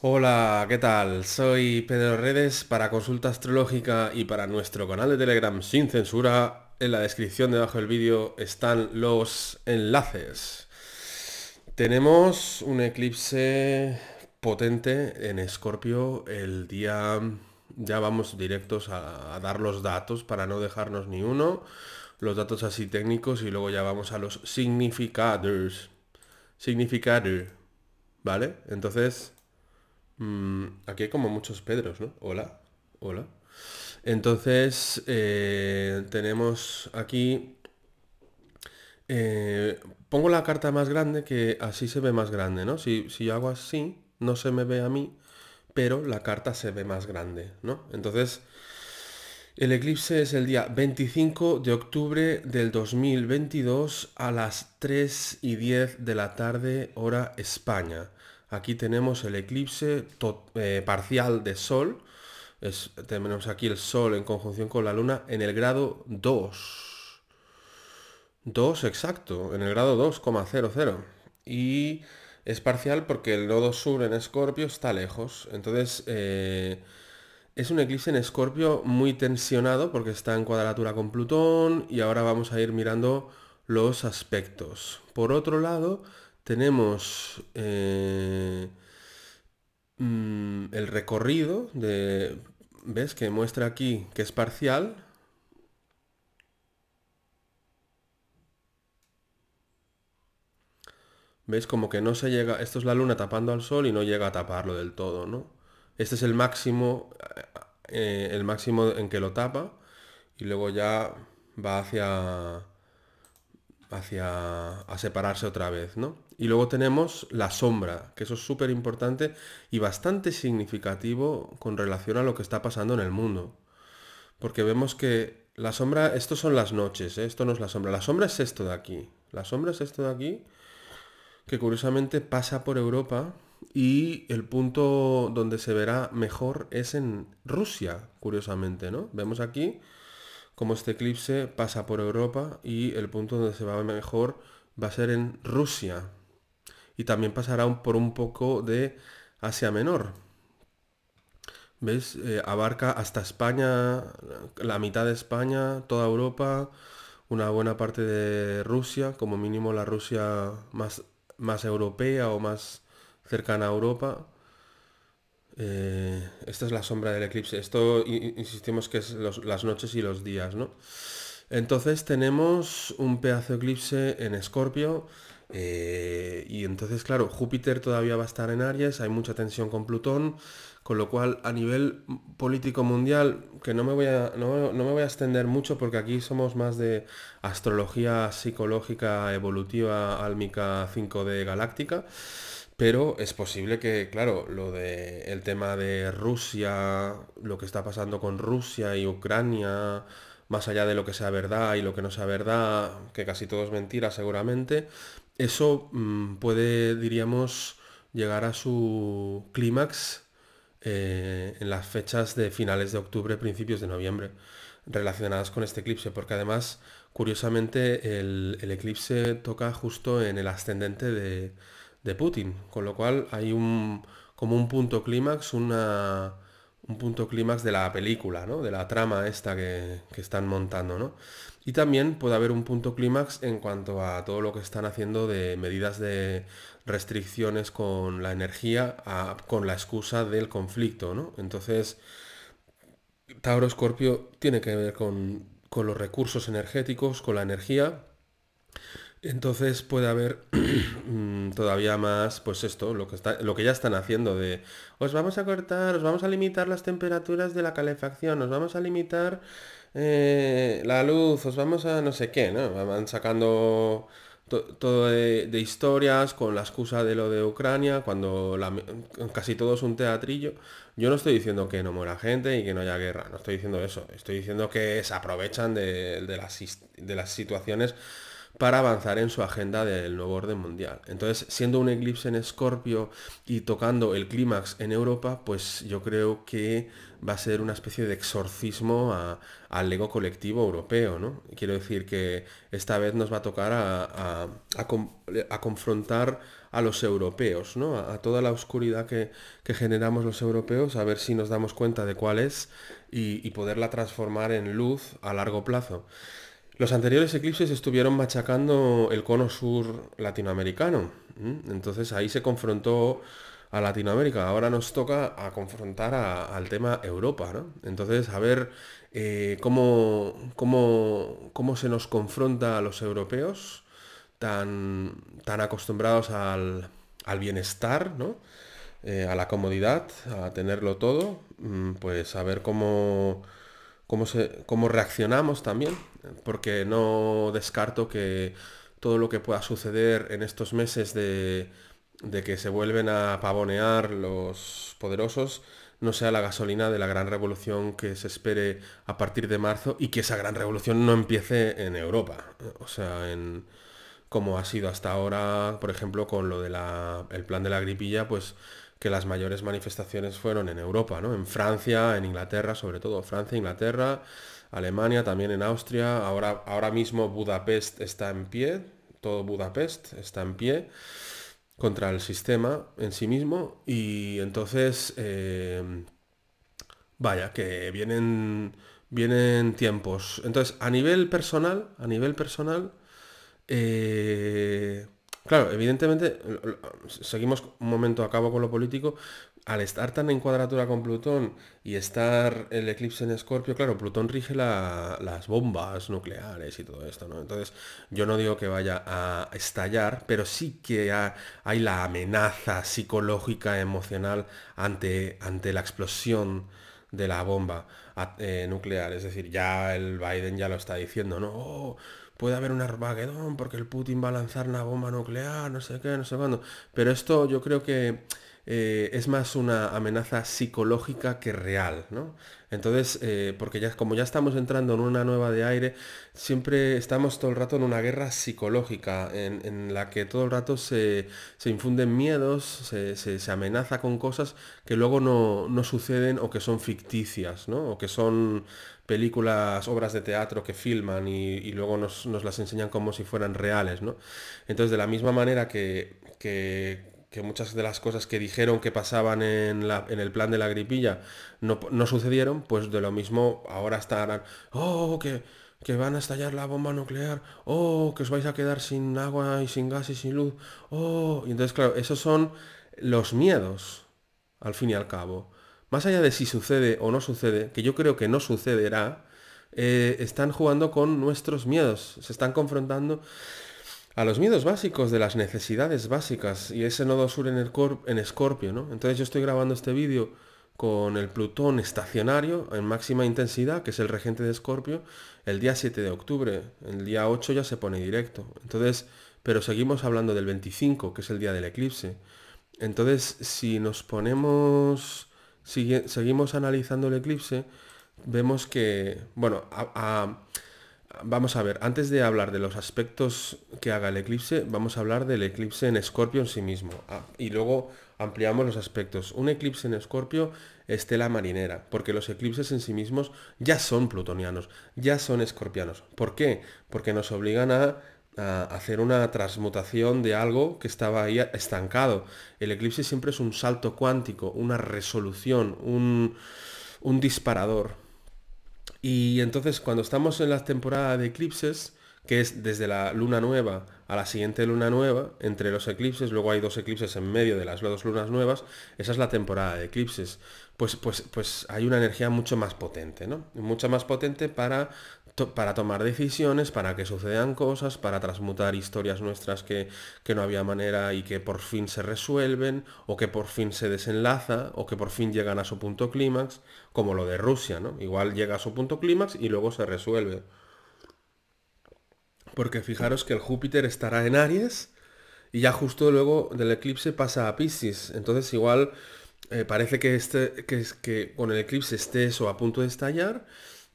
Hola, ¿qué tal? Soy Pedro Redes para Consulta Astrológica y para nuestro canal de Telegram sin censura. En la descripción debajo del vídeo están los enlaces. Tenemos un eclipse potente en Escorpio el día... Ya vamos directos a, dar los datos para no dejarnos ni uno. Los datos así técnicos y luego ya vamos a los significados. Significado. ¿Vale? Entonces... Mm, aquí hay como muchos Pedros, ¿no? Hola, hola. Entonces, eh, tenemos aquí... Eh, pongo la carta más grande que así se ve más grande, ¿no? Si, si yo hago así, no se me ve a mí, pero la carta se ve más grande, ¿no? Entonces, el eclipse es el día 25 de octubre del 2022 a las 3 y 10 de la tarde, hora España. Aquí tenemos el eclipse eh, parcial de Sol. tenemos aquí el Sol en conjunción con la Luna en el grado 2. 2 exacto, en el grado 2,00. Y es parcial porque el nodo sur en Escorpio está lejos. Entonces eh, es un eclipse en Escorpio muy tensionado porque está en cuadratura con Plutón y ahora vamos a ir mirando los aspectos. Por otro lado, tenemos eh, mm, el recorrido de, ¿ves? Que muestra aquí que es parcial. ¿Ves? Como que no se llega, esto es la luna tapando al sol y no llega a taparlo del todo, ¿no? Este es el máximo, eh, el máximo en que lo tapa y luego ya va hacia hacia a separarse otra vez, ¿no? Y luego tenemos la sombra, que eso es súper importante y bastante significativo con relación a lo que está pasando en el mundo. Porque vemos que la sombra, esto son las noches, ¿eh? esto no es la sombra, la sombra es esto de aquí, la sombra es esto de aquí, que curiosamente pasa por Europa y el punto donde se verá mejor es en Rusia, curiosamente, ¿no? Vemos aquí como este eclipse pasa por Europa y el punto donde se va mejor va a ser en Rusia. Y también pasará por un poco de Asia Menor. ¿Ves? Eh, abarca hasta España, la mitad de España, toda Europa, una buena parte de Rusia, como mínimo la Rusia más, más europea o más cercana a Europa eh, esta es la sombra del eclipse. Esto insistimos que es las noches y los días, ¿no? Entonces tenemos un pedazo eclipse en Escorpio. Eh, y entonces, claro, Júpiter todavía va a estar en Aries, hay mucha tensión con Plutón, con lo cual a nivel político mundial, que no me voy a, no, no me voy a extender mucho porque aquí somos más de astrología psicológica, evolutiva, álmica 5D galáctica. Pero es posible que, claro, lo de el tema de Rusia, lo que está pasando con Rusia y Ucrania, más allá de lo que sea verdad y lo que no sea verdad, que casi todo es mentira seguramente, eso mm, puede, diríamos, llegar a su clímax eh, en las fechas de finales de octubre, principios de noviembre, relacionadas con este eclipse, porque además, curiosamente, el eclipse toca justo en el ascendente de de Putin. Con lo cual hay un, como un punto clímax, una, un punto clímax de la película, ¿no? de la trama esta que, están montando. ¿no? Y también puede haber un punto clímax en cuanto a todo lo que están haciendo de medidas de restricciones con la energía, con la excusa del conflicto. Entonces, Tauro Scorpio tiene que ver con, con los recursos energéticos, con la energía entonces puede haber mm, todavía más, pues esto, lo que, lo que ya están haciendo de, os vamos a cortar, os vamos a limitar las temperaturas de la calefacción, os vamos a limitar eh, la luz, os vamos a no sé qué, ¿no? Van sacando todo de, historias con la excusa de lo de Ucrania, cuando casi todo es un teatrillo. Yo no estoy diciendo que no muera gente y que no haya guerra, no estoy diciendo eso, estoy diciendo que se aprovechan de, las, de las situaciones para avanzar en su agenda del nuevo orden mundial. Entonces, siendo un eclipse en Escorpio y tocando el clímax en Europa, pues yo creo que va a ser una especie de exorcismo al ego colectivo europeo, ¿no? Quiero decir que esta vez nos va a tocar a, confrontar a los europeos, ¿no? A, toda la oscuridad que, generamos los europeos, a ver si nos damos cuenta de cuál es y poderla transformar en luz a largo plazo. Los anteriores eclipses estuvieron machacando el cono sur latinoamericano, entonces ahí se confrontó a Latinoamérica, ahora nos toca a confrontar al tema Europa, Entonces, a ver eh, cómo, cómo, se nos confronta a los europeos tan, tan acostumbrados al, bienestar, ¿no? Eh, a la comodidad, a tenerlo todo, mm, pues a ver cómo, cómo, cómo reaccionamos también porque no descarto que todo lo que pueda suceder en estos meses de, que se vuelven a pavonear los poderosos no sea la gasolina de la gran revolución que se espere a partir de marzo y que esa gran revolución no empiece en Europa. O sea, como ha sido hasta ahora, por ejemplo, con lo del plan de la gripilla, pues que las mayores manifestaciones fueron en Europa, ¿no? En Francia, en Inglaterra, sobre todo Francia, Inglaterra, Alemania, también en Austria. Ahora, ahora mismo Budapest está en pie, todo Budapest está en pie contra el sistema en sí mismo y entonces eh, vaya que vienen vienen tiempos entonces a nivel personal a nivel personal eh, Claro, evidentemente, seguimos un momento a cabo con lo político, al estar tan en cuadratura con Plutón y estar el eclipse en Escorpio, claro, Plutón rige las bombas nucleares y todo esto, ¿no? Entonces, yo no digo que vaya a estallar, pero sí que hay la amenaza psicológica, emocional ante, ante la explosión de la bomba eh, nuclear. Es decir, ya el Biden ya lo está diciendo, ¿no? Oh, puede haber un Armagedón porque el Putin va a lanzar una bomba nuclear, no sé qué, no sé cuándo. Pero esto yo creo que eh, es más una amenaza psicológica que real, ¿no? Entonces, eh, porque ya como ya estamos entrando en una nueva de aire, siempre estamos todo el rato en una guerra psicológica, en, la que todo el rato se, infunden miedos, se, amenaza con cosas que luego no, suceden o que son ficticias, ¿no? O que son películas, obras de teatro que filman y, luego nos, las enseñan como si fueran reales, ¿no? Entonces, de la misma manera que, que que muchas de las cosas que dijeron que pasaban en, la, en el plan de la gripilla no, sucedieron, pues de lo mismo ahora estarán, oh, que, que van a estallar la bomba nuclear, oh, que os vais a quedar sin agua y sin gas y sin luz, oh, y entonces claro, esos son los miedos, al fin y al cabo. Más allá de si sucede o no sucede, que yo creo que no sucederá, eh, están jugando con nuestros miedos, se están confrontando a los miedos básicos de las necesidades básicas y ese nodo sur en, el en escorpio ¿no? Entonces yo estoy grabando este vídeo con el Plutón estacionario en máxima intensidad, que es el regente de Escorpio, el día 7 de octubre. El día 8 ya se pone directo. Entonces, pero seguimos hablando del 25, que es el día del eclipse. Entonces, si nos ponemos, seguimos analizando el eclipse, vemos que, bueno, a Vamos a ver, antes de hablar de los aspectos que haga el eclipse, vamos a hablar del eclipse en Escorpio en sí mismo. Ah, y luego ampliamos los aspectos. Un eclipse en Escorpio, es tela marinera, porque los eclipses en sí mismos ya son plutonianos, ya son escorpianos. ¿Por qué? Porque nos obligan a, hacer una transmutación de algo que estaba ahí estancado. El eclipse siempre es un salto cuántico, una resolución, un disparador. Y entonces cuando estamos en la temporada de eclipses, que es desde la luna nueva a la siguiente luna nueva, entre los eclipses, luego hay dos eclipses en medio de las dos lunas nuevas, esa es la temporada de eclipses. Pues, pues, pues hay una energía mucho más potente, ¿no? Mucha más potente para para tomar decisiones, para que sucedan cosas, para transmutar historias nuestras que, no había manera y que por fin se resuelven, o que por fin se desenlaza, o que por fin llegan a su punto clímax, como lo de Rusia, ¿no? Igual llega a su punto clímax y luego se resuelve. Porque fijaros que el Júpiter estará en Aries y ya justo luego del eclipse pasa a Pisces. Entonces igual eh, parece que, este, que, que con el eclipse esté eso a punto de estallar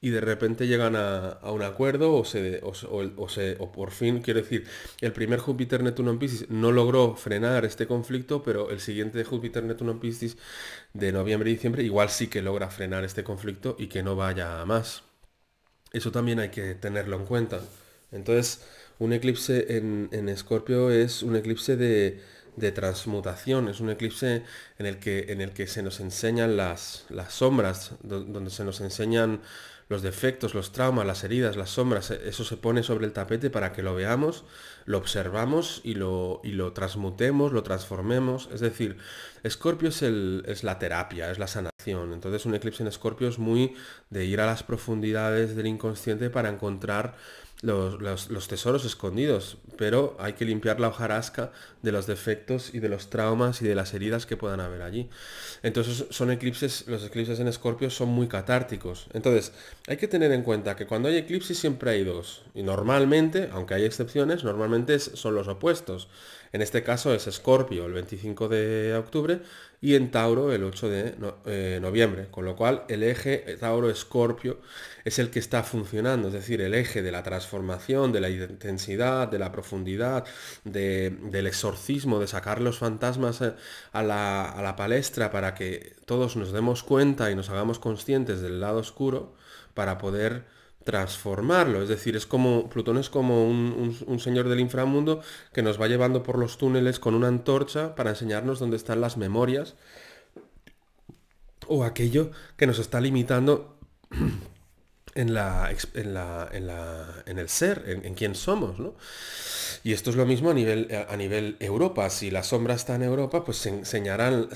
y de repente llegan a, un acuerdo o, se, o, por fin, quiero decir, el primer Júpiter-Neptuno en Pisces no logró frenar este conflicto, pero el siguiente Júpiter-Neptuno en Pisces de noviembre y diciembre igual sí que logra frenar este conflicto y que no vaya a más. Eso también hay que tenerlo en cuenta. Entonces, un eclipse en Escorpio es un eclipse de, transmutación, es un eclipse en el que, en el que se nos enseñan las, las sombras, donde se nos enseñan los defectos, los traumas, las heridas, las sombras, e, eso se pone sobre el tapete para que lo veamos, lo observamos y lo, y lo transmutemos, lo transformemos. Es decir, Scorpio es, es la terapia, es la sanación entonces un eclipse en Escorpio es muy de ir a las profundidades del inconsciente para encontrar los, tesoros escondidos, pero hay que limpiar la hojarasca de los defectos y de los traumas y de las heridas que puedan haber allí. Entonces son eclipses, los eclipses en Escorpio son muy catárticos. Entonces hay que tener en cuenta que cuando hay eclipses siempre hay dos. Y normalmente, aunque hay excepciones, normalmente son los opuestos. En este caso es Escorpio el 25 de octubre y en Tauro el 8 de eh, noviembre, con lo cual el eje Tauro-Escorpio es el que está funcionando, es decir, el eje de la transformación, de la intensidad, de la profundidad, del exorcismo, de sacar los fantasmas eh, a la palestra para que todos nos demos cuenta y nos hagamos conscientes del lado oscuro para poder transformarlo. Es decir, es como. Plutón es como un, un, señor del inframundo que nos va llevando por los túneles con una antorcha para enseñarnos dónde están las memorias. O aquello que nos está limitando en, la, en, la, en, el ser, en, quién somos, ¿no? Y esto es lo mismo a nivel, eh, a nivel Europa. Si la sombra está en Europa, pues se enseñarán,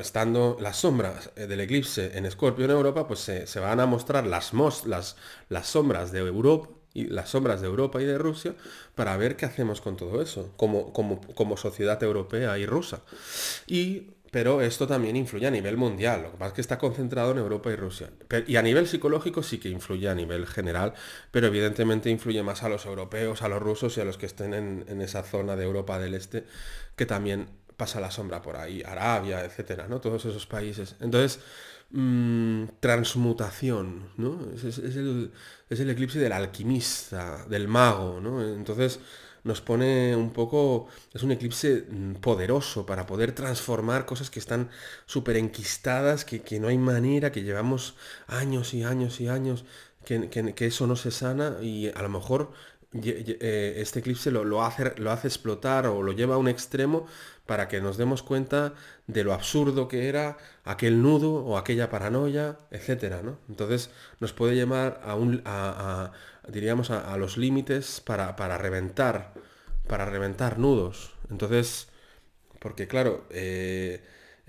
estando la sombra eh, del eclipse en Escorpio en Europa, pues se, se van a mostrar las, mos, las, las sombras de Europa y las sombras de Europa y de Rusia para ver qué hacemos con todo eso como, como, como sociedad europea y rusa. Y pero esto también influye a nivel mundial, lo que pasa es que está concentrado en Europa y Rusia. Y a nivel psicológico sí que influye a nivel general, pero evidentemente influye más a los europeos, a los rusos y a los que estén en, esa zona de Europa del Este, que también pasa la sombra por ahí, Arabia, etcétera, ¿no? Todos esos países. Entonces, mm, transmutación, ¿no? Es, el, es el eclipse del alquimista, del mago, ¿no? Entonces, nos pone un poco, es un eclipse mm, poderoso para poder transformar cosas que están súper enquistadas, que, no hay manera, que llevamos años y años y años, que, eso no se sana y a lo mejor eh, este eclipse lo, hace, lo hace explotar o lo lleva a un extremo para que nos demos cuenta de lo absurdo que era aquel nudo o aquella paranoia, etcétera ¿no? Entonces nos puede llevar a, un, a, diríamos, a, los límites para, reventar, para reventar nudos. Entonces, porque claro, eh,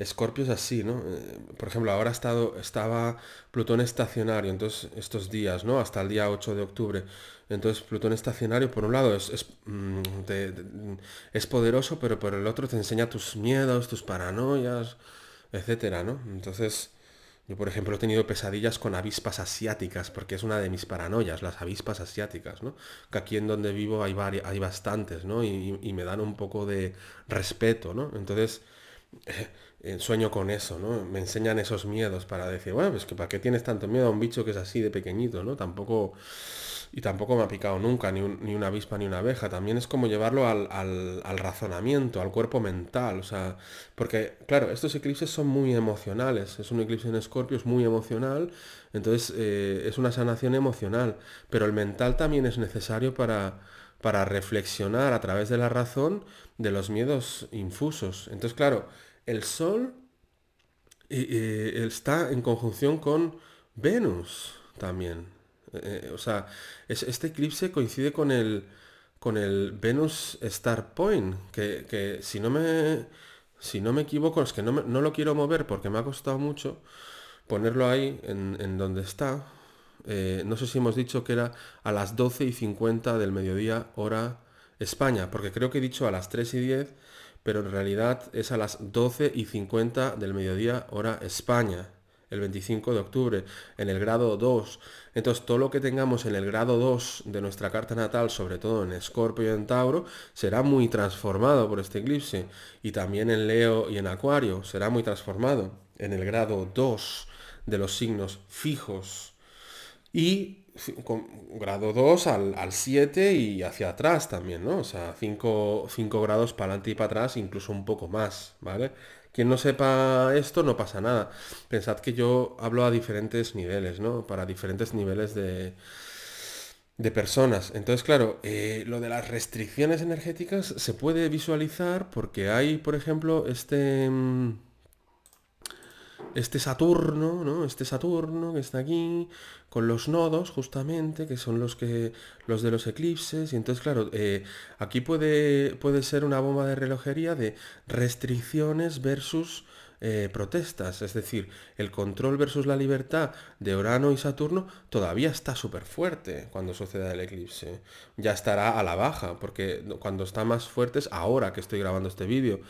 Scorpio es así, ¿no? Eh, por ejemplo, ahora ha estado, estaba Plutón estacionario, entonces estos días, ¿no? Hasta el día 8 de octubre. Entonces Plutón estacionario, por un lado, es, mm, mm, es poderoso, pero por el otro te enseña tus miedos, tus paranoias, etcétera, ¿no? Entonces, yo, por ejemplo, he tenido pesadillas con avispas asiáticas, porque es una de mis paranoias, las avispas asiáticas, ¿no? Que aquí en donde vivo hay, hay bastantes, ¿no? Y, y, me dan un poco de respeto, ¿no? Entonces, sueño con eso, ¿no? Me enseñan esos miedos para decir, bueno, pues que para qué tienes tanto miedo a un bicho que es así de pequeñito, ¿no? Tampoco... Y tampoco me ha picado nunca, ni, una avispa ni una abeja. También es como llevarlo al, razonamiento, al cuerpo mental. O sea, porque, claro, estos eclipses son muy emocionales. Es un eclipse en Escorpio, es muy emocional. Entonces, eh, es una sanación emocional. Pero el mental también es necesario para, para reflexionar a través de la razón de los miedos infusos. Entonces, claro, el Sol está en conjunción con Venus también. Eh, eh, o sea, este eclipse coincide con el, con el Venus Star Point, que, si, no me, si no me equivoco, es que no, lo quiero mover porque me ha costado mucho ponerlo ahí en, donde está. Eh, no sé si hemos dicho que era a las 12 y 50 del mediodía hora España, porque creo que he dicho a las 3 y 10 pero en realidad es a las 12 y 50 del mediodía hora España, el 25 de octubre, en el grado 2. Entonces todo lo que tengamos en el grado 2 de nuestra carta natal, sobre todo en Escorpio y en Tauro, será muy transformado por este eclipse. Y también en Leo y en Acuario será muy transformado en el grado 2 de los signos fijos y con grado 2 al, 7 y hacia atrás también, ¿no? O sea, 5, grados para adelante y para atrás, incluso un poco más, ¿vale? Quien no sepa esto no pasa nada. Pensad que yo hablo a diferentes niveles, ¿no? Para diferentes niveles de, de personas. Entonces, claro, eh, lo de las restricciones energéticas se puede visualizar porque hay, por ejemplo, este... Mm, este Saturno, ¿no? Este Saturno que está aquí, con los nodos justamente, que son los que los de los eclipses. Y entonces, claro, eh, aquí puede, puede ser una bomba de relojería de restricciones versus eh, protestas. Es decir, el control versus la libertad de Urano y Saturno todavía está súper fuerte cuando suceda el eclipse. Ya estará a la baja, porque cuando está más fuerte es ahora que estoy grabando este vídeo,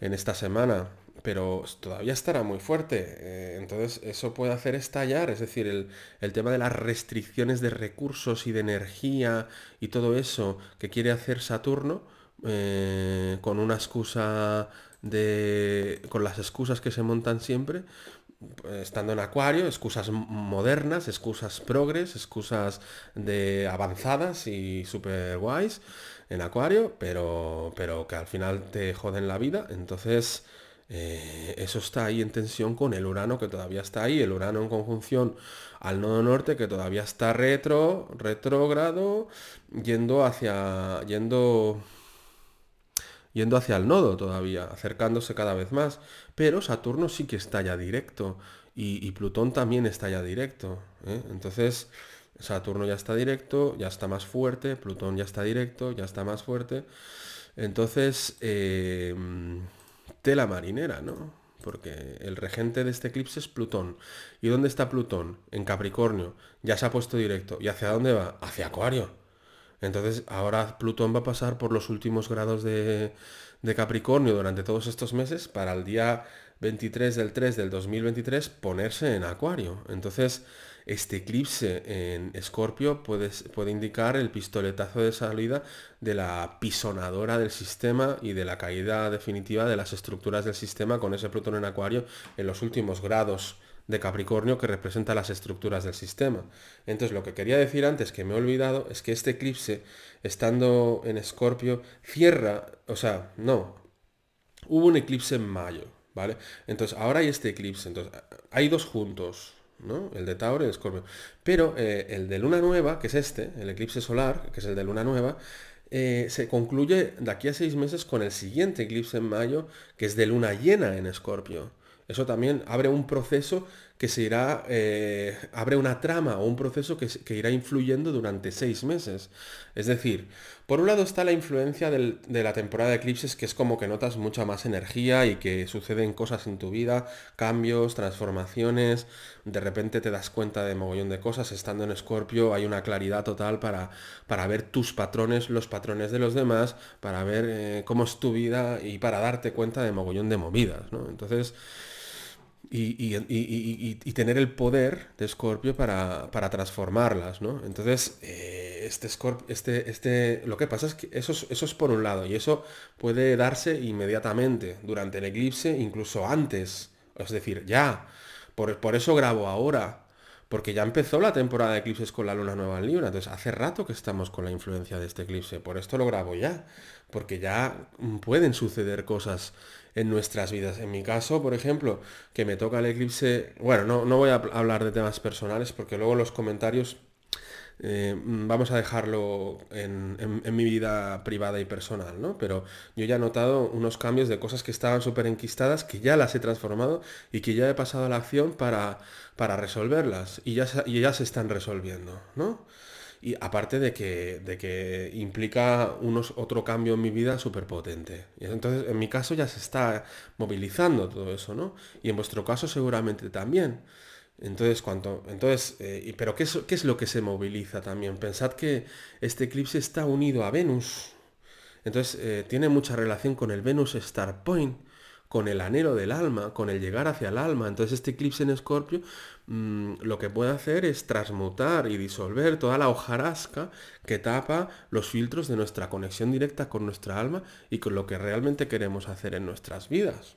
en esta semana pero todavía estará muy fuerte. Eh, entonces eso puede hacer estallar, es decir, el, tema de las restricciones de recursos y de energía y todo eso que quiere hacer Saturno eh, con una excusa de... con las excusas que se montan siempre, pues, estando en Acuario, excusas modernas, excusas progres, excusas de avanzadas y super guays en Acuario, pero, pero que al final te joden la vida. Entonces, eh, eso está ahí en tensión con el Urano que todavía está ahí, el Urano en conjunción al nodo norte que todavía está retro, retrógrado, yendo hacia, yendo, yendo hacia el nodo todavía, acercándose cada vez más. Pero Saturno sí que está ya directo y, Plutón también está ya directo. ¿eh? Entonces, Saturno ya está directo, ya está más fuerte, Plutón ya está directo, ya está más fuerte. Entonces, eh, tela marinera, ¿no? Porque el regente de este eclipse es Plutón. ¿Y dónde está Plutón? En Capricornio. Ya se ha puesto directo. ¿Y hacia dónde va? Hacia Acuario. Entonces ahora Plutón va a pasar por los últimos grados de, de Capricornio durante todos estos meses para el día 23 del 3 del 2023 ponerse en Acuario. Entonces este eclipse en Escorpio puede, puede indicar el pistoletazo de salida de la pisonadora del sistema y de la caída definitiva de las estructuras del sistema con ese Plutón en Acuario en los últimos grados de Capricornio que representa las estructuras del sistema. Entonces lo que quería decir antes que me he olvidado es que este eclipse, estando en Escorpio, cierra, o sea, no, hubo un eclipse en mayo, ¿vale? Entonces ahora hay este eclipse, entonces hay dos juntos, el de Tauro y Escorpio. Pero eh, el de Luna Nueva, que es este, el eclipse solar, que es el de Luna Nueva, eh, se concluye de aquí a seis meses con el siguiente eclipse en mayo, que es de Luna llena en Escorpio. Eso también abre un proceso que se irá, eh, abre una trama o un proceso que, irá influyendo durante seis meses. Es decir, por un lado está la influencia de la temporada de eclipses, que es como que notas mucha más energía y que suceden cosas en tu vida, cambios, transformaciones, de repente te das cuenta de mogollón de cosas, estando en Escorpio hay una claridad total para, para ver tus patrones, los patrones de los demás, para ver eh, cómo es tu vida y para darte cuenta de mogollón de movidas, Entonces, y, tener el poder de Scorpio para, transformarlas, ¿no? Entonces, eh, este Scorpio, este, este, lo que pasa es que eso es, eso es por un lado, y eso puede darse inmediatamente, durante el eclipse, incluso antes, es decir, ya, por, por eso grabo ahora, porque ya empezó la temporada de eclipses con la luna nueva en Libra, entonces hace rato que estamos con la influencia de este eclipse, por esto lo grabo ya, porque ya pueden suceder cosas en nuestras vidas. En mi caso, por ejemplo, que me toca el eclipse, bueno, no, no voy a hablar de temas personales porque luego los comentarios eh, vamos a dejarlo en, mi vida privada y personal, ¿no? Pero yo ya he notado unos cambios de cosas que estaban súper enquistadas, que ya las he transformado y que ya he pasado a la acción para, para resolverlas y ya, y ya se están resolviendo, ¿no? Y aparte de que, de que implica unos, otro cambio en mi vida súper potente. entonces, en mi caso ya se está movilizando todo eso, ¿no? Y en vuestro caso seguramente también. Entonces, cuanto, entonces eh, ¿pero qué es, qué es lo que se moviliza también? Pensad que este eclipse está unido a Venus. Entonces, eh, tiene mucha relación con el Venus Star Point, con el anhelo del alma, con el llegar hacia el alma. Entonces, este eclipse en Escorpio Mm, lo que puede hacer es transmutar y disolver toda la hojarasca que tapa los filtros de nuestra conexión directa con nuestra alma y con lo que realmente queremos hacer en nuestras vidas.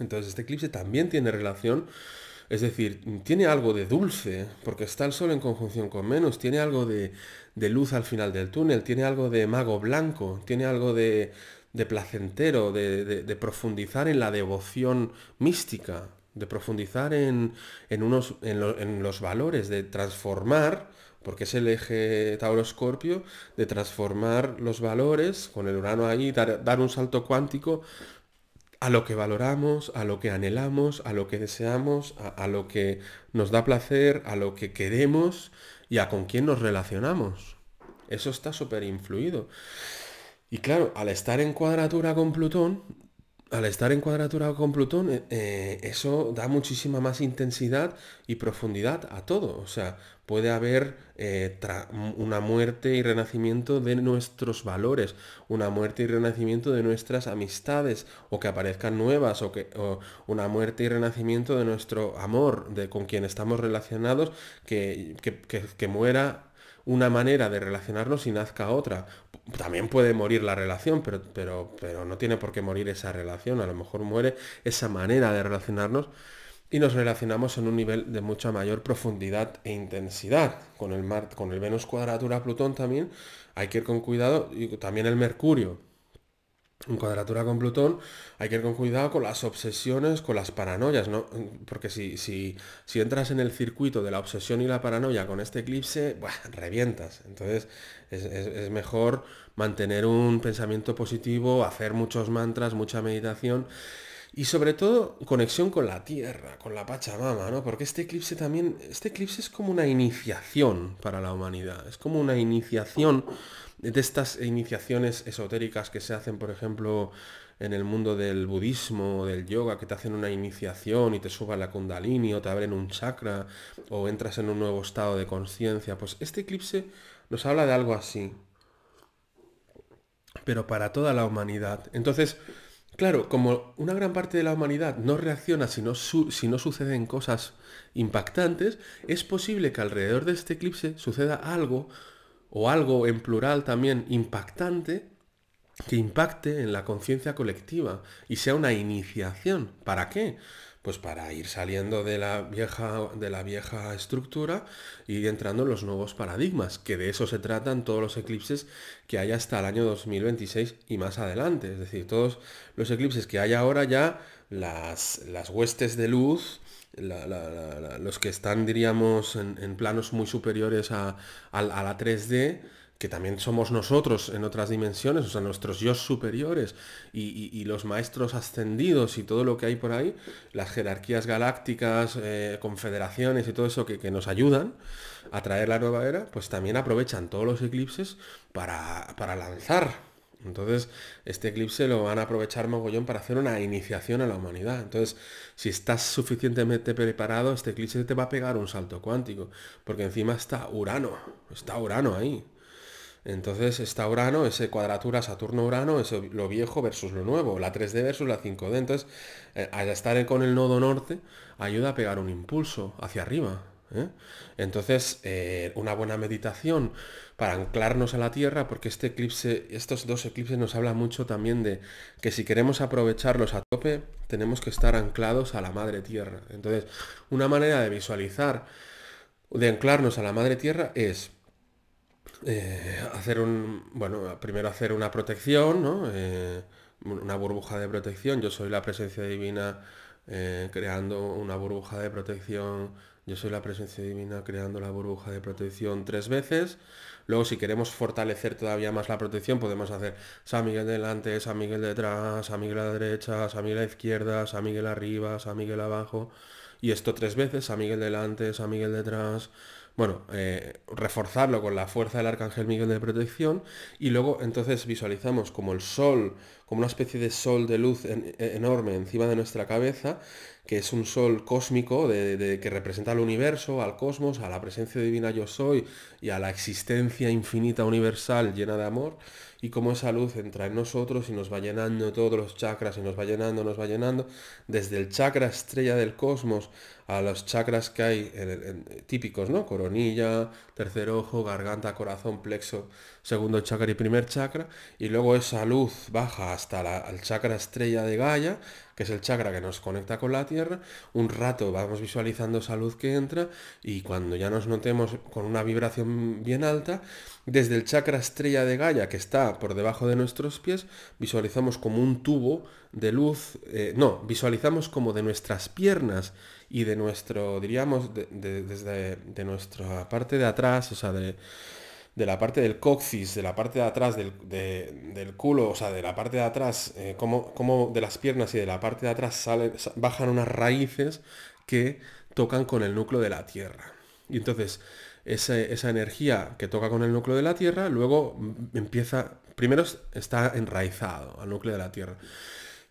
Entonces este eclipse también tiene relación es decir, tiene algo de dulce, porque está el sol en conjunción con menos, tiene algo de, luz al final del túnel, tiene algo de mago blanco, tiene algo de, placentero, de, profundizar en la devoción mística de profundizar en, unos, en, los valores, de transformar, porque es el eje Tauro-Escorpio, de transformar los valores con el Urano ahí, dar, un salto cuántico a lo que valoramos, a lo que anhelamos, a lo que deseamos, a, a, lo que nos da placer, a lo que queremos y a con quién nos relacionamos. Eso está súper influido. Y claro, al estar en cuadratura con Plutón, al estar en con Plutón, eh, eh, eso da muchísima más intensidad y profundidad a todo. O sea, puede haber eh, una muerte y renacimiento de nuestros valores, una muerte y renacimiento de nuestras amistades, o que aparezcan nuevas, o, que, una muerte y renacimiento de nuestro amor, de con quien estamos relacionados, que, que muera una manera de relacionarnos y nazca otra, también puede morir la relación, pero, pero, no tiene por qué morir esa relación, a lo mejor muere esa manera de relacionarnos y nos relacionamos en un nivel de mucha mayor profundidad e intensidad. Con el, Mar, con el Venus cuadratura Plutón también hay que ir con cuidado y también el Mercurio. En cuadratura con Plutón hay que ir con cuidado con las obsesiones, con las paranoias, ¿no? Porque si, si, entras en el circuito de la obsesión y la paranoia con este eclipse, revientas. Entonces es, es, mejor mantener un pensamiento positivo, hacer muchos mantras, mucha meditación y sobre todo conexión con la Tierra, con la Pachamama, ¿no? Porque este eclipse también, este eclipse es como una iniciación para la humanidad, es como una iniciación de estas iniciaciones esotéricas que se hacen, por ejemplo, en el mundo del budismo o del yoga, que te hacen una iniciación y te suba la kundalini o te abren un chakra o entras en un nuevo estado de conciencia, pues este eclipse nos habla de algo así, pero para toda la humanidad. Entonces, claro, como una gran parte de la humanidad no reacciona si no, si no suceden cosas impactantes, es posible que alrededor de este eclipse suceda algo o algo en plural también impactante que impacte en la conciencia colectiva y sea una iniciación. ¿Para qué? Pues para ir saliendo de la vieja, de la vieja estructura y entrando en los nuevos paradigmas, que de eso se tratan todos los eclipses que hay hasta el año 2026 y más adelante. Es decir, todos los eclipses que hay ahora ya, las, las huestes de luz, los que están, diríamos, en, planos muy superiores a, la 3D, que también somos nosotros en otras dimensiones, o sea, nuestros yo superiores y, los maestros ascendidos y todo lo que hay por ahí, las jerarquías galácticas, eh, confederaciones y todo eso que, nos ayudan a traer la nueva era, pues también aprovechan todos los eclipses para lanzar entonces, este eclipse lo van a aprovechar mogollón para hacer una iniciación a la humanidad. Entonces, si estás suficientemente preparado, este eclipse te va a pegar un salto cuántico, porque encima está Urano, está Urano ahí. Entonces está Urano, ese cuadratura Saturno-Urano, es lo viejo versus lo nuevo, la 3D versus la 5D. Entonces, eh, al estar con el nodo norte, ayuda a pegar un impulso hacia arriba. ¿eh? Entonces, eh, una buena meditación para anclarnos a la Tierra, porque este eclipse, estos dos eclipses nos hablan mucho también de que si queremos aprovecharlos a tope, tenemos que estar anclados a la Madre Tierra. Entonces, una manera de visualizar, de anclarnos a la Madre Tierra es eh, hacer un, bueno, primero hacer una protección, una burbuja de protección. Yo soy la presencia divina creando una burbuja de protección yo soy la presencia divina creando la burbuja de protección tres veces. Luego, si queremos fortalecer todavía más la protección, podemos hacer San Miguel delante, San Miguel detrás, San Miguel a la derecha, San Miguel a izquierda, San Miguel arriba, San Miguel abajo. Y esto tres veces, San Miguel delante, San Miguel detrás, bueno, eh, reforzarlo con la fuerza del Arcángel Miguel de protección y luego entonces visualizamos como el sol, como una especie de sol de luz e, enorme encima de nuestra cabeza, que es un sol cósmico de, que representa al universo, al cosmos, a la presencia divina yo soy y a la existencia infinita universal llena de amor y cómo esa luz entra en nosotros y nos va llenando todos los chakras y nos va llenando, nos va llenando, desde el chakra estrella del cosmos a los chakras que hay típicos, ¿no? Coronilla, tercer ojo, garganta, corazón, plexo segundo chakra y primer chakra, y luego esa luz baja hasta la, el chakra estrella de Gaia, que es el chakra que nos conecta con la Tierra, un rato vamos visualizando esa luz que entra y cuando ya nos notemos con una vibración bien alta, desde el chakra estrella de Gaia, que está por debajo de nuestros pies, visualizamos como un tubo de luz, eh, no, visualizamos como de nuestras piernas y de nuestro, diríamos, desde de nuestra parte de atrás, o sea, de de la parte del coccis, de la parte de atrás del, culo, o sea, de la parte de atrás, eh, como, de las piernas y de la parte de atrás bajan unas raíces que tocan con el núcleo de la Tierra. Y entonces, esa, esa energía que toca con el núcleo de la Tierra, luego mm, empieza, primero está enraizado al núcleo de la Tierra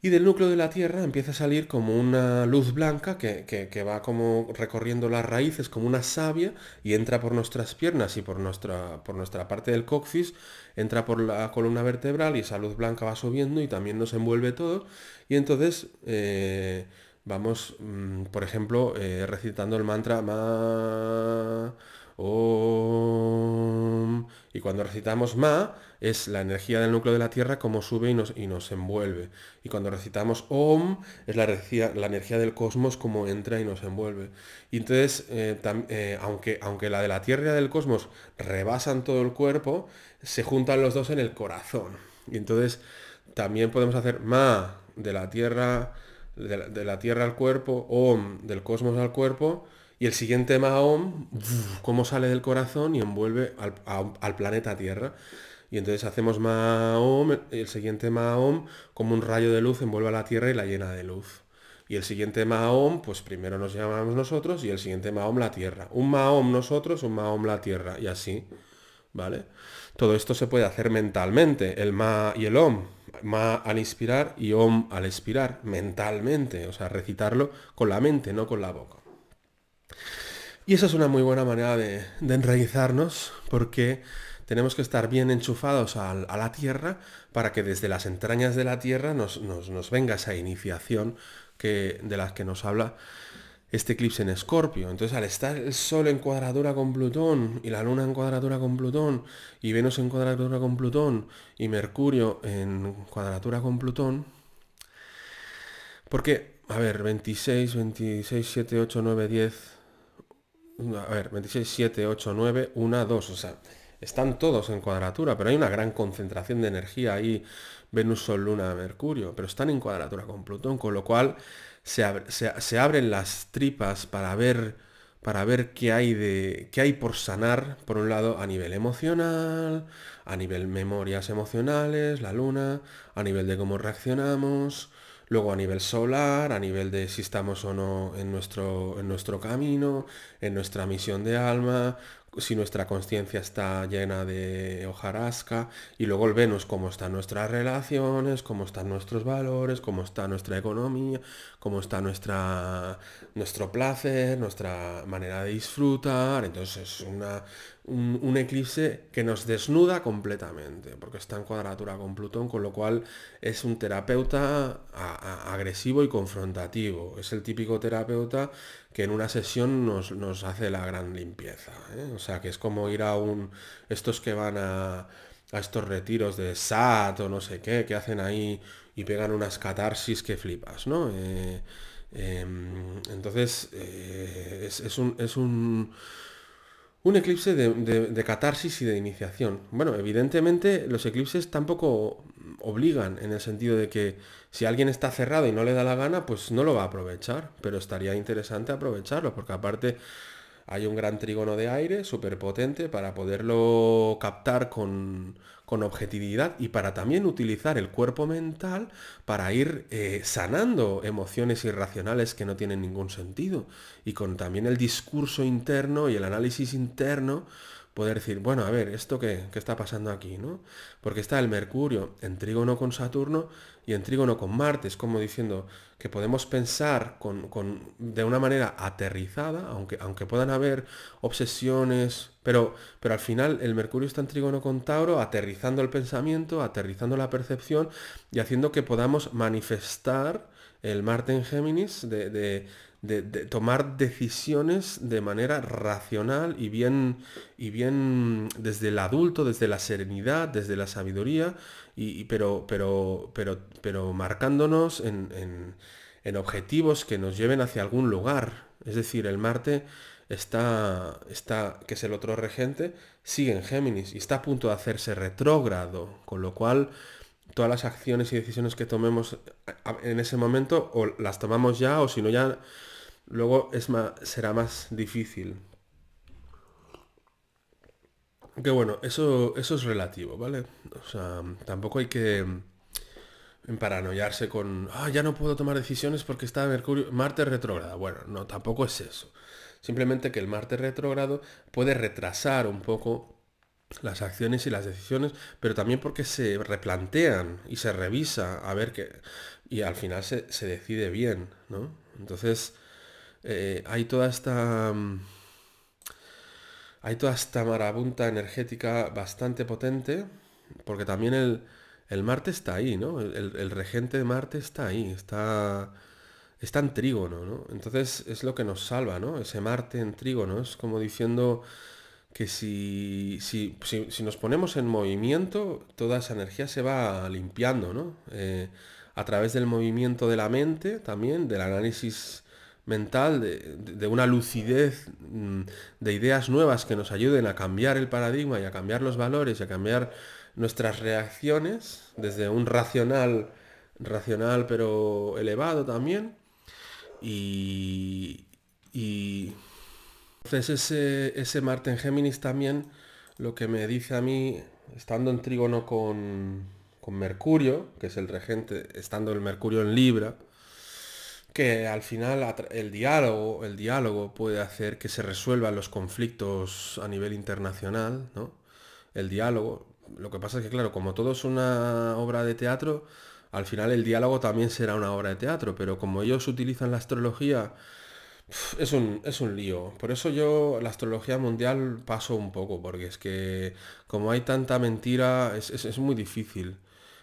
y del núcleo de la Tierra empieza a salir como una luz blanca que, va como recorriendo las raíces como una savia y entra por nuestras piernas y por nuestra, por nuestra parte del coccis, entra por la columna vertebral y esa luz blanca va subiendo y también nos envuelve todo y entonces eh, vamos, mm, por ejemplo, eh, recitando el mantra Ma... Om. Y cuando recitamos Ma, es la energía del núcleo de la Tierra como sube y nos, y nos envuelve. Y cuando recitamos Om, es la energía, la energía del cosmos como entra y nos envuelve. Y entonces, eh, eh, aunque, aunque la de la Tierra y la del cosmos rebasan todo el cuerpo, se juntan los dos en el corazón. Y entonces también podemos hacer Ma de la Tierra, de la Tierra al cuerpo, Om del cosmos al cuerpo, y el siguiente Mahom, como sale del corazón y envuelve al, planeta Tierra. Y entonces hacemos Mahom, el siguiente Mahom, como un rayo de luz envuelve a la Tierra y la llena de luz. Y el siguiente Mahom, pues primero nos llamamos nosotros y el siguiente Mahom la Tierra. Un Mahom nosotros, un Mahom la Tierra y así. ¿Vale? Todo esto se puede hacer mentalmente, el Ma y el Om. Ma al inspirar y Om al expirar, mentalmente, o sea, recitarlo con la mente, no con la boca. Y esa es una muy buena manera de, enraizarnos porque tenemos que estar bien enchufados a, la tierra para que desde las entrañas de la tierra nos, venga esa iniciación que, de la que nos habla este eclipse en Escorpio. Entonces al estar el Sol en cuadradura con Plutón y la Luna en cuadratura con Plutón y Venus en cuadradura con Plutón y Mercurio en cuadratura con Plutón, porque, a ver, 26, 26, 7, 8, 9, 10, a ver, 26, 7, 8, 9, 1, 2, o sea, están todos en cuadratura, pero hay una gran concentración de energía ahí, Venus, Sol, Luna, Mercurio, pero están en cuadratura con Plutón, con lo cual se, abren las tripas para ver, para ver qué, hay de, qué hay por sanar, por un lado, a nivel emocional, a nivel memorias emocionales, la Luna, a nivel de cómo reaccionamos, Luego a nivel solar, a nivel de si estamos o no en nuestro, en nuestro camino, en nuestra misión de alma, si nuestra conciencia está llena de hojarasca y luego el Venus, cómo están nuestras relaciones, cómo están nuestros valores, cómo está nuestra economía, cómo está nuestra, nuestro placer, nuestra manera de disfrutar. Entonces es una, un, eclipse que nos desnuda completamente, porque está en cuadratura con Plutón, con lo cual es un terapeuta agresivo y confrontativo. Es el típico terapeuta que en una sesión nos, hace la gran limpieza. ¿eh? O sea, que es como ir a un... estos que van a estos retiros de SAT o no sé qué, que hacen ahí y pegan unas catarsis que flipas, ¿no? Eh, em, entonces, eh, es, es, un, es, un, un eclipse de, catarsis y de iniciación. Bueno, evidentemente los eclipses tampoco obligan en el sentido de que si alguien está cerrado y no le da la gana, pues no lo va a aprovechar, pero estaría interesante aprovecharlo, porque aparte hay un gran trígono de aire súper potente para poderlo captar con, con objetividad y para también utilizar el cuerpo mental para ir eh, sanando emociones irracionales que no tienen ningún sentido. Y con también el discurso interno y el análisis interno poder decir, bueno, a ver, ¿esto qué, está pasando aquí? ¿no? Porque está el Mercurio en trígono con Saturno y en Trígono con Marte, es como diciendo que podemos pensar de una manera aterrizada, aunque, aunque puedan haber obsesiones, pero, pero al final el Mercurio está en Trígono con Tauro, aterrizando el pensamiento, aterrizando la percepción y haciendo que podamos manifestar el Marte en Géminis de, de, tomar decisiones de manera racional y bien, y bien desde el adulto, desde la serenidad, desde la sabiduría, y, pero, pero, pero, pero marcándonos en, objetivos que nos lleven hacia algún lugar. Es decir, el Marte está, está, que es el otro regente, sigue en Géminis y está a punto de hacerse retrógrado, con lo cual todas las acciones y decisiones que tomemos en ese momento o las tomamos ya o si no ya luego es será más difícil. Que bueno, eso, eso es relativo, ¿vale? O sea, tampoco hay que paranoiarse con, ah, ya no puedo tomar decisiones porque está Mercurio, Marte retrógrado Bueno, no, tampoco es eso. Simplemente que el Marte retrógrado puede retrasar un poco las acciones y las decisiones, pero también porque se replantean y se revisa a ver qué... Y al final se, se decide bien, ¿no? Entonces, eh, hay toda esta... Mm, hay toda esta marabunta energética bastante potente, porque también el, el Marte está ahí, ¿no? El, regente de Marte está ahí, está, está en trígono, ¿no? Entonces es lo que nos salva, ¿no? Ese Marte en trígono, es como diciendo que si, si, nos ponemos en movimiento, toda esa energía se va limpiando, ¿no? Eh, a través del movimiento de la mente también, del análisis mental, de, una lucidez mm, de ideas nuevas que nos ayuden a cambiar el paradigma y a cambiar los valores y a cambiar nuestras reacciones desde un racional, racional pero elevado también. Y, entonces ese, ese Marte en Géminis también lo que me dice a mí, estando en trígono con, con Mercurio, que es el regente, estando el Mercurio en Libra, que al final el diálogo, el diálogo puede hacer que se resuelvan los conflictos a nivel internacional, ¿no? El diálogo. Lo que pasa es que, claro, como todo es una obra de teatro, al final el diálogo también será una obra de teatro, pero como ellos utilizan la astrología, es un, lío. Por eso yo la astrología mundial paso un poco, porque es que como hay tanta mentira, es, muy difícil.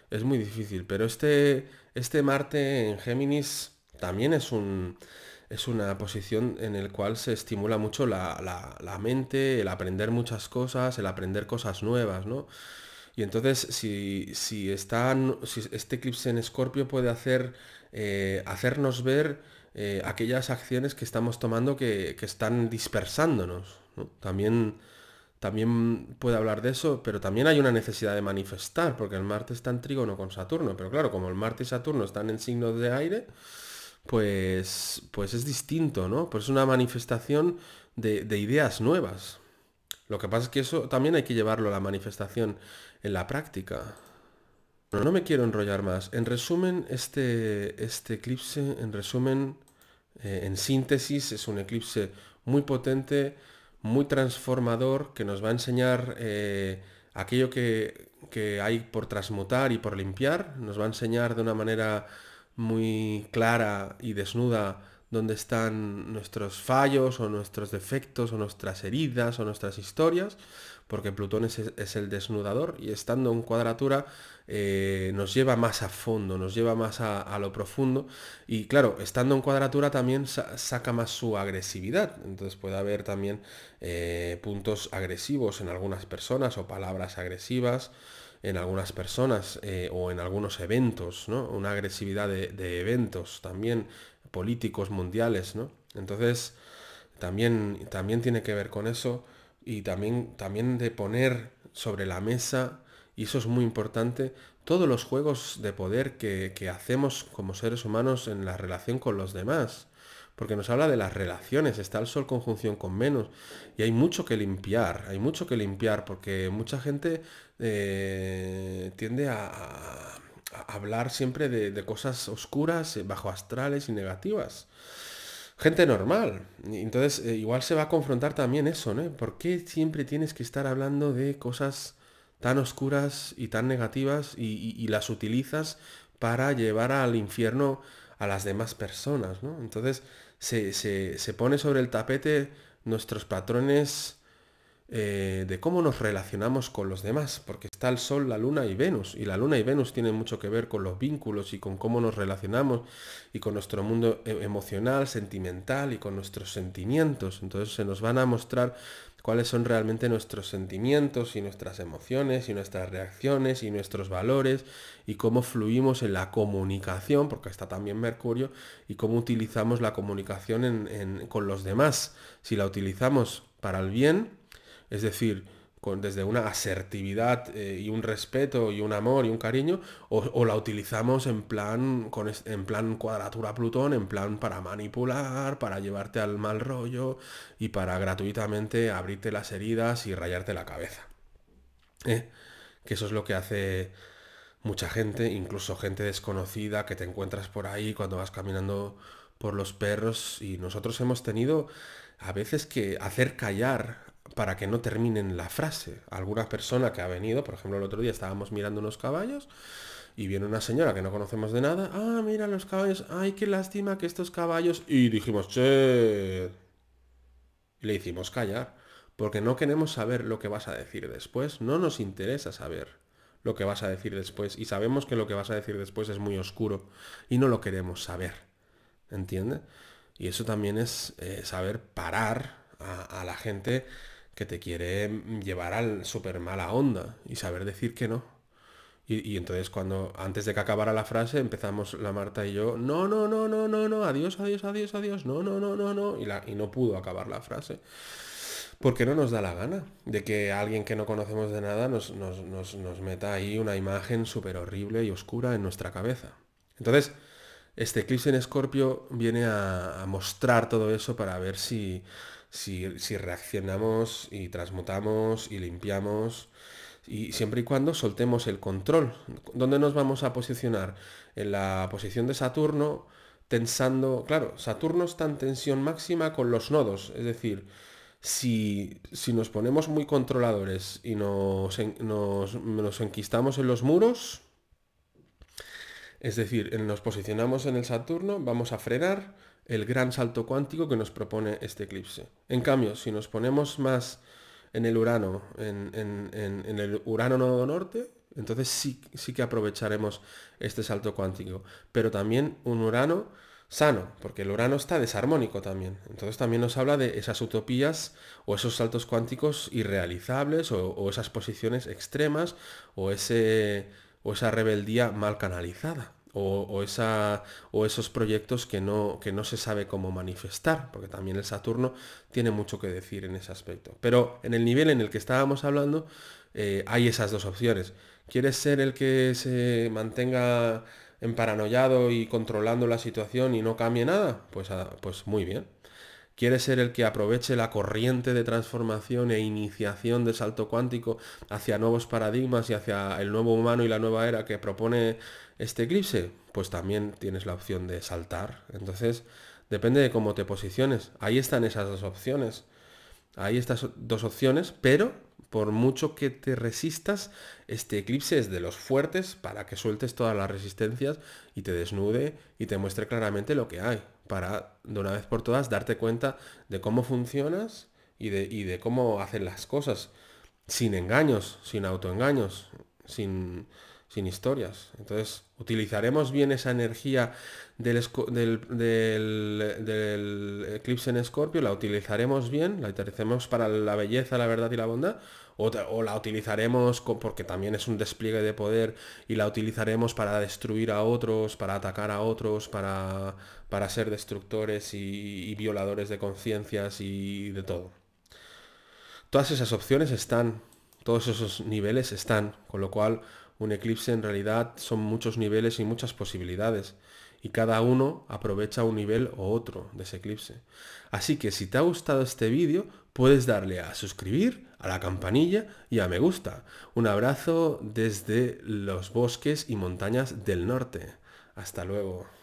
Es muy difícil, pero este, este Marte en Géminis también es, una posición en la cual se estimula mucho la, mente, el aprender muchas cosas, el aprender cosas nuevas, ¿no? Y entonces, si, si este eclipse en Escorpio puede hacer, eh, hacernos ver eh, aquellas acciones que estamos tomando que, están dispersándonos. También, también puede hablar de eso, pero también hay una necesidad de manifestar, porque el Marte está en trígono con Saturno. Pero claro, como el Marte y Saturno están en signos de aire, pues, pues es distinto, ¿no? Pues es una manifestación de, ideas nuevas. Lo que pasa es que eso también hay que llevarlo a la manifestación en la práctica. Pero no me quiero enrollar más. En resumen, este, este eclipse, en resumen, eh, en síntesis, es un eclipse muy potente, muy transformador, que nos va a enseñar eh, aquello que, que hay por transmutar y por limpiar. Nos va a enseñar de una manera muy clara y desnuda dónde están nuestros fallos o nuestros defectos o nuestras heridas o nuestras historias, porque Plutón es, el desnudador y estando en cuadratura eh, nos lleva más a fondo, nos lleva más a, lo profundo y claro, estando en cuadratura también saca más su agresividad, entonces puede haber también eh, puntos agresivos en algunas personas o palabras agresivas en algunas personas eh, o en algunos eventos, ¿no? Una agresividad de, eventos también políticos mundiales, ¿no? Entonces, también, también tiene que ver con eso y también, también de poner sobre la mesa, y eso es muy importante, todos los juegos de poder que, que, hacemos como seres humanos en la relación con los demás. Porque nos habla de las relaciones, está el sol conjunción con menos. Y hay mucho que limpiar, hay mucho que limpiar, porque mucha gente eh, tiende a, hablar siempre de, cosas oscuras, eh, bajo astrales y negativas gente normal. Entonces, eh, igual se va a confrontar también eso, ¿no? ¿Por qué siempre tienes que estar hablando de cosas tan oscuras y tan negativas y, las utilizas para llevar al infierno a las demás personas, ¿no? Entonces, se, se pone sobre el tapete nuestros patrones eh, de cómo nos relacionamos con los demás, porque está el Sol, la Luna y Venus, y la Luna y Venus tienen mucho que ver con los vínculos y con cómo nos relacionamos y con nuestro mundo e, emocional, sentimental y con nuestros sentimientos. Entonces se nos van a mostrar cuáles son realmente nuestros sentimientos y nuestras emociones y nuestras reacciones y nuestros valores y cómo fluimos en la comunicación, porque está también Mercurio, y cómo utilizamos la comunicación con los demás. Si la utilizamos para el bien, es decir, con, desde una asertividad eh, y un respeto y un amor y un cariño, o, la utilizamos en plan, con en plan cuadratura Plutón, en plan para manipular, para llevarte al mal rollo y para gratuitamente abrirte las heridas y rayarte la cabeza. ¿Eh? Que eso es lo que hace mucha gente, incluso gente desconocida que te encuentras por ahí cuando vas caminando por los perros y nosotros hemos tenido a veces que hacer callar para que no terminen la frase. Alguna persona que ha venido, por ejemplo, el otro día estábamos mirando unos caballos y viene una señora que no conocemos de nada, ah, mira los caballos, ay, qué lástima que estos caballos... Y dijimos, che... le hicimos callar, porque no queremos saber lo que vas a decir después, no nos interesa saber lo que vas a decir después, y sabemos que lo que vas a decir después es muy oscuro, y no lo queremos saber, ¿entiende? Y eso también es eh, saber parar a la gente que te quiere mm, llevar al súper mala onda y saber decir que no. Y, entonces cuando, antes de que acabara la frase, empezamos la Marta y yo, no, no, no, no, no, no, adiós, adiós, adiós, adiós, no, no, no, no, no, y, la, y no pudo acabar la frase. Porque no nos da la gana de que alguien que no conocemos de nada nos, meta ahí una imagen súper horrible y oscura en nuestra cabeza. Entonces, este eclipse en Escorpio viene a mostrar todo eso para ver si si, reaccionamos y transmutamos y limpiamos y siempre y cuando soltemos el control. ¿Dónde nos vamos a posicionar? En la posición de Saturno, tensando, claro, Saturno está en tensión máxima con los nodos, es decir, si, si nos ponemos muy controladores y nos, nos, nos enquistamos en los muros, es decir, nos posicionamos en el Saturno, vamos a frenar, el gran salto cuántico que nos propone este eclipse. En cambio, si nos ponemos más en el Urano, en, el Urano Nodo Norte, entonces sí, sí que aprovecharemos este salto cuántico. Pero también un Urano sano, porque el Urano está desarmónico también. Entonces también nos habla de esas utopías o esos saltos cuánticos irrealizables o, o esas posiciones extremas o, ese, o esa rebeldía mal canalizada o, esos proyectos que no, que no se sabe cómo manifestar, porque también el Saturno tiene mucho que decir en ese aspecto. Pero en el nivel en el que estábamos hablando, eh, hay esas dos opciones. ¿Quieres ser el que se mantenga emparanoyado y controlando la situación y no cambie nada? Pues, ah, pues muy bien. ¿Quieres ser el que aproveche la corriente de transformación e iniciación del salto cuántico hacia nuevos paradigmas y hacia el nuevo humano y la nueva era que propone este eclipse, pues también tienes la opción de saltar. Entonces, depende de cómo te posiciones. Ahí están esas dos opciones. Ahí estas dos opciones, pero por mucho que te resistas, este eclipse es de los fuertes para que sueltes todas las resistencias y te desnude y te muestre claramente lo que hay, para de una vez por todas darte cuenta de cómo funcionas y de, y de cómo hacen las cosas, sin engaños, sin autoengaños, sin, sin historias. Entonces, ¿utilizaremos bien esa energía del, eclipse en Escorpio? ¿La utilizaremos bien? ¿La utilizaremos para la belleza, la verdad y la bondad? ¿O, la utilizaremos porque también es un despliegue de poder y la utilizaremos para destruir a otros, para atacar a otros, para, para ser destructores y violadores de conciencias y de todo? Todas esas opciones están, todos esos niveles están, con lo cual un eclipse en realidad son muchos niveles y muchas posibilidades, y cada uno aprovecha un nivel o otro de ese eclipse. Así que si te ha gustado este vídeo, puedes darle a suscribir, a la campanilla y a me gusta. Un abrazo desde los bosques y montañas del norte. Hasta luego.